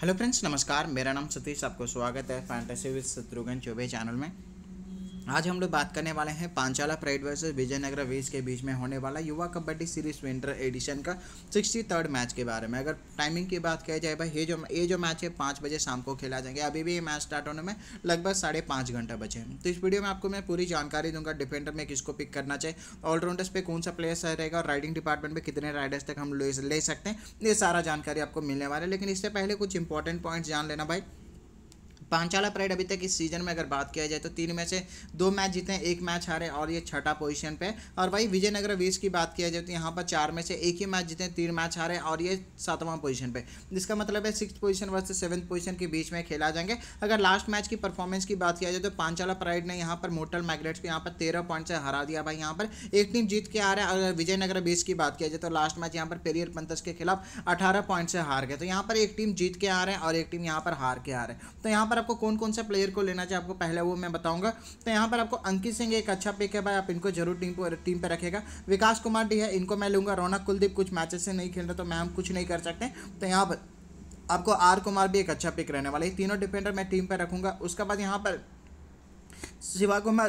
hello friends नमस्कार मेरा नाम सतीश आपको स्वागत है fantasy with Shatrughan Choubey channel में आज हम लोग बात करने वाले हैं Panchala pride versus Vijayanagar veers के बीच में होने वाला Yuva kabaddi series winter edition का सिक्सटी थर्ड मैच के बारे में अगर टाइमिंग की बात किया जाए भाई ये जो ये जो मैच है पाँच बजे शाम को खेला जाएंगे अभी भी ये मैच स्टार्ट होने में लगभग साढ़े पाँच घंटा बचे हैं तो इस वीडियो में आपको मैं पूरी जानकारी दूंगा डिफेंडर में किसको पिक करना चाहिए ऑलराउंडर्स पर कौन सा प्लेयर रहेगा और राइडिंग डिपार्टमेंट में कितने राइडर्स तक हम ले सकते हैं ये सारा जानकारी आपको मिलने वाला है लेकिन इससे पहले कुछ इंपॉर्टेंट पॉइंट्स जान लेना भाई पांचाला प्राइड अभी तक इस सीजन में अगर बात किया जाए तो तीन में से दो मैच जीते हैं एक मैच हारे और ये छठा पोजीशन पे और वही विजयनगर वीस की बात किया जाए तो यहाँ पर चार में से एक ही मैच जीते हैं तीन मैच हारे और ये सातवां पोजीशन पे जिसका मतलब है six position versus seventh position के बीच में खेला जाएंगे अगर लास्ट मैच की परफॉर्मेंस की बात किया जाए तो पांचाला प्राइड ने यहाँ पर मोटल माइग्रेट्स को यहाँ पर तेरह पॉइंट से हरा दिया भाई यहाँ पर एक टीम जीत के आ रहा है अगर विजयनगर बीस की बात किया जाए तो लास्ट मैच यहाँ पर पेरियर पंथस के खिलाफ अठारह पॉइंट से हार गए तो यहाँ पर एक टीम जीत के आ रहे हैं और एक टीम यहाँ पर हार के आ रहे हैं तो यहाँ पर पर आपको कौन कौन सा प्लेयर को लेना चाहिए आपको पहले वो मैं बताऊंगा तो यहाँ पर आपको अंकित सिंह एक अच्छा पिक है भाई आप इनको जरूर टीम पर टीम पर रखेगा विकास कुमार डी है इनको मैं लूँगा रौनक कुलदीप कुछ मैचेस से नहीं खेल रहा तो मैम कुछ नहीं कर सकते तो यहाँ पर आपको आर कुमार भी एक अच्छा पिक रहने वाला है तीनों डिफेंडर मैं टीम पर रखूँगा उसके बाद यहाँ पर शिवा कुमार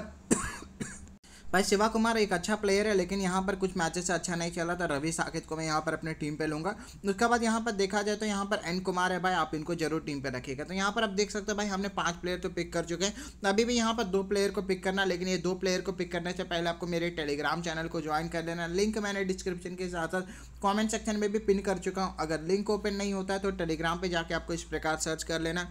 भाई शिवा कुमार एक अच्छा प्लेयर है लेकिन यहाँ पर कुछ मैचेस से अच्छा नहीं खेला था रवि साकेत को मैं यहाँ पर अपने टीम पे लूँगा उसके बाद यहाँ पर देखा जाए तो यहाँ पर एन कुमार है भाई आप इनको जरूर टीम पे रखिएगा तो यहाँ पर आप देख सकते हो भाई हमने पाँच प्लेयर तो पिक कर चुके हैं अभी भी यहाँ पर दो प्लेयर को पिक करना लेकिन ये दो प्लेयर को पिक करने से पहले आपको मेरे टेलीग्राम चैनल को ज्वाइन कर लेना लिंक मैंने डिस्क्रिप्शन के साथ साथ कॉमेंट सेक्शन में भी पिन कर चुका हूँ अगर लिंक ओपन नहीं होता है तो टेलीग्राम पर जाकर आपको इस प्रकार सर्च कर लेना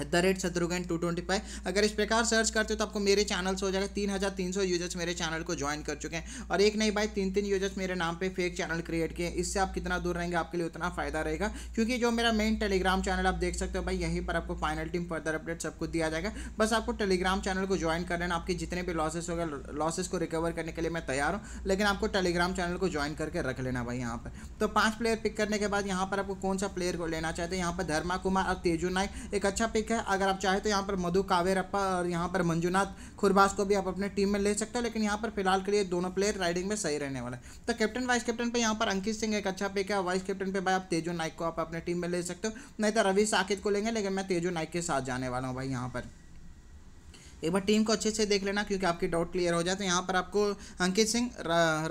at the rate Shatrughan two twenty five अगर इस प्रकार सर्च करते हो तो आपको मेरे चैनल से हो जाएगा तीन हज़ार तीन सौ यूजर्स मेरे चैनल को ज्वाइन कर चुके हैं और एक नहीं भाई तीन तीन यूजर्स मेरे नाम पे फेक चैनल क्रिएट किए इससे आप कितना दूर रहेंगे आपके लिए उतना फायदा रहेगा क्योंकि जो मेरा मेन टेलीग्राम चैनल आप देख सकते हो भाई यहीं पर आपको फाइनल टीम फर्दर अपडेट सब कुछ दिया जाएगा बस आपको टेलीग्राम चैनल को ज्वाइन कर लेना आपके जितने भी लॉसेस हो गए लॉसेस को रिकवर करने के लिए मैं तैयार हूँ लेकिन आपको टेलीग्राम चैनल को ज्वाइन करके रख लेना भाई यहाँ पर तो पाँच प्लेयर पिक करने के बाद यहाँ पर आपको कौन सा प्लेयर को लेना चाहते हैं यहाँ पर धर्मा कुमार और तेजू नाइक एक अच्छा पिक ठीक है अगर आप चाहें तो यहाँ पर मधु कावेरप्पा और यहाँ पर मंजुनाथ खुरबास को भी आप अपने टीम में ले सकते हो लेकिन यहाँ पर फिलहाल के लिए दोनों प्लेयर राइडिंग में सही रहने वाला है तो कैप्टन वाइस कैप्टन पर यहाँ पर अंकित सिंह एक अच्छा पिक है वाइस कैप्टन पर भाई आप तेजो नाइक को आप अपने टीम में ले सकते हो नहीं तो रवि साकित को लेंगे लेकिन मैं तेजो नाइक के साथ जाने वाला हूँ भाई यहाँ पर एक बार टीम को अच्छे से देख लेना क्योंकि आपकी डाउट क्लियर हो जाए तो यहाँ पर आपको अंकित सिंह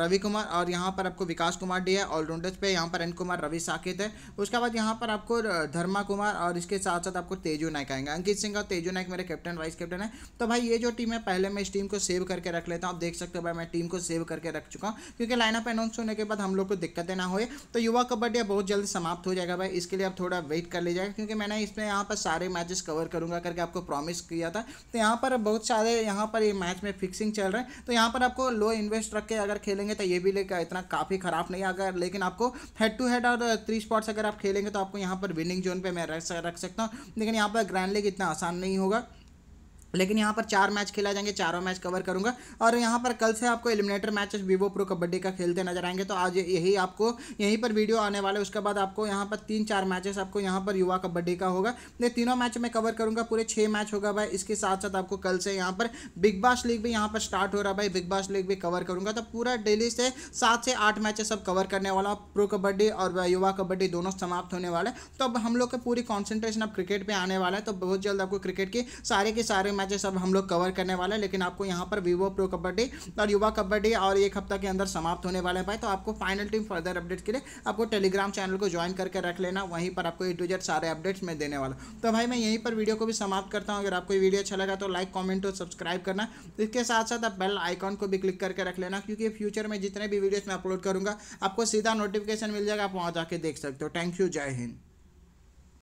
रवि कुमार और यहाँ पर आपको विकास कुमार डी है ऑलराउंडर्स पे यहाँ पर एन कुमार रवि साकेत है उसके बाद यहाँ पर आपको धर्मा कुमार और इसके साथ साथ आपको तेजू नायक आएंगे अंकित सिंह और तेजू नायक मेरे कैप्टन वाइस कैप्टन है तो भाई ये जो टीम है पहले मैं इस टीम को सेव करके रख लेता हूँ आप देख सकते हो भाई मैं टीम को सेव करके रख चुका हूँ क्योंकि लाइनअप अनाउंस होने के बाद हम लोग को दिक्कतें ना हो तो युवा कबड्डी बहुत जल्द समाप्त हो जाएगा भाई इसके लिए आप थोड़ा वेट कर लीजिएगा क्योंकि मैंने इसमें यहाँ पर सारे मैचेस कवर करूंगा करके आपको प्रॉमिस किया था तो यहाँ पर बहुत सारे यहाँ पर ये मैच में फिक्सिंग चल रहे हैं तो यहाँ पर आपको लो इन्वेस्ट रख के अगर खेलेंगे तो ये भी लेकर इतना काफ़ी ख़राब नहीं अगर लेकिन आपको हेड टू हेड और थ्री स्पॉट्स अगर आप खेलेंगे तो आपको यहाँ पर विनिंग जोन पर मैं रख सकता हूँ लेकिन यहाँ पर ग्रैंड लीग इतना आसान नहीं होगा लेकिन यहाँ पर चार मैच खेला जाएंगे चारों मैच कवर करूँगा और यहाँ पर कल से आपको eliminator matches vivo pro kabaddi का खेलते नजर आएंगे तो आज यही आपको यहीं पर वीडियो आने वाले उसके बाद आपको यहाँ पर तीन चार मैचेस आपको यहाँ पर युवा कबड्डी का होगा ये तीनों मैच मैं कवर करूँगा पूरे छः मैच होगा भाई इसके साथ साथ आपको कल से यहाँ पर बिग बॉस लीग भी यहाँ पर स्टार्ट हो रहा है भाई बिग बॉस लीग भी कवर करूँगा तो पूरा डेली से सात से आठ मैचेस सब कवर करने वाला प्रो कबड्डी और युवा कबड्डी दोनों समाप्त होने वाले तो अब हम लोग का पूरी कॉन्सेंट्रेशन अब क्रिकेट पर आने वाला है तो बहुत जल्द आपको क्रिकेट के सारे के सारे मैचेस सब हम लोग कवर करने वाले हैं लेकिन आपको यहाँ पर वीवो प्रो कबड्डी और युवा कबड्डी और एक हफ्ता के अंदर समाप्त होने वाले हैं भाई तो आपको फाइनल टीम फर्दर अपडेट्स के लिए आपको टेलीग्राम चैनल को ज्वाइन करके रख लेना वहीं पर आपको ए टू जेड सारे अपडेट्स मैं देने वाला तो भाई मैं यहीं पर वीडियो को भी समाप्त करता हूँ अगर आपको वीडियो अच्छा लगा तो लाइक कॉमेंट और सब्सक्राइब करना इसके साथ साथ आप बेल आइकॉन को भी क्लिक करके रख लेना क्योंकि फ्यूचर में जितने भी वीडियोज मैं अपलोड करूँगा आपको सीधा नोटिफिकेशन मिल जाएगा आप वहाँ जाके देख सकते हो थैंक यू जय हिंद